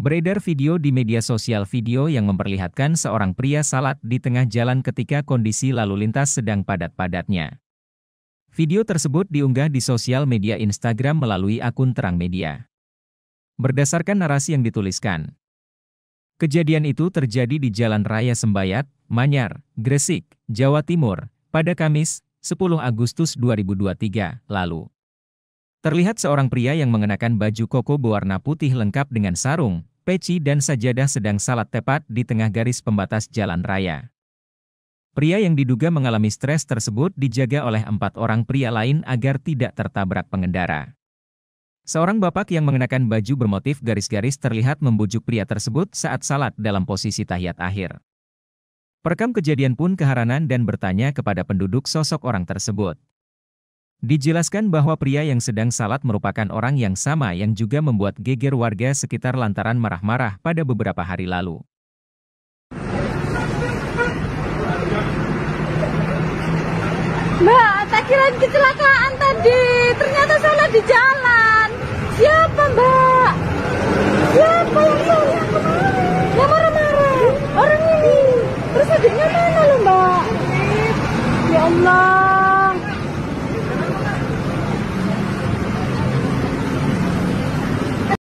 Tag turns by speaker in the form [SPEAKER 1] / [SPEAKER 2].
[SPEAKER 1] Beredar video di media sosial video yang memperlihatkan seorang pria salat di tengah jalan ketika kondisi lalu lintas sedang padat-padatnya. Video tersebut diunggah di sosial media Instagram melalui akun Terang Media. Berdasarkan narasi yang dituliskan, kejadian itu terjadi di Jalan Raya Sembayat, Manyar, Gresik, Jawa Timur, pada Kamis, 10 Agustus 2023 lalu. Terlihat seorang pria yang mengenakan baju koko berwarna putih lengkap dengan sarung, peci dan sajadah sedang salat tepat di tengah garis pembatas jalan raya. Pria yang diduga mengalami stres tersebut dijaga oleh empat orang pria lain agar tidak tertabrak pengendara. Seorang bapak yang mengenakan baju bermotif garis-garis terlihat membujuk pria tersebut saat salat dalam posisi tahiyat akhir. Perekam kejadian pun keheranan dan bertanya kepada penduduk sosok orang tersebut. Dijelaskan bahwa pria yang sedang salat merupakan orang yang sama yang juga membuat geger warga sekitar lantaran marah-marah pada beberapa hari lalu.
[SPEAKER 2] Mbak, tak kira kecelakaan tadi. Ternyata salah di jalan. Siapa, Mbak? Siapa yang salah kemarin? Yang marah-marah. Orang ini. Terus adiknya mana loh, Mbak? Ya Allah.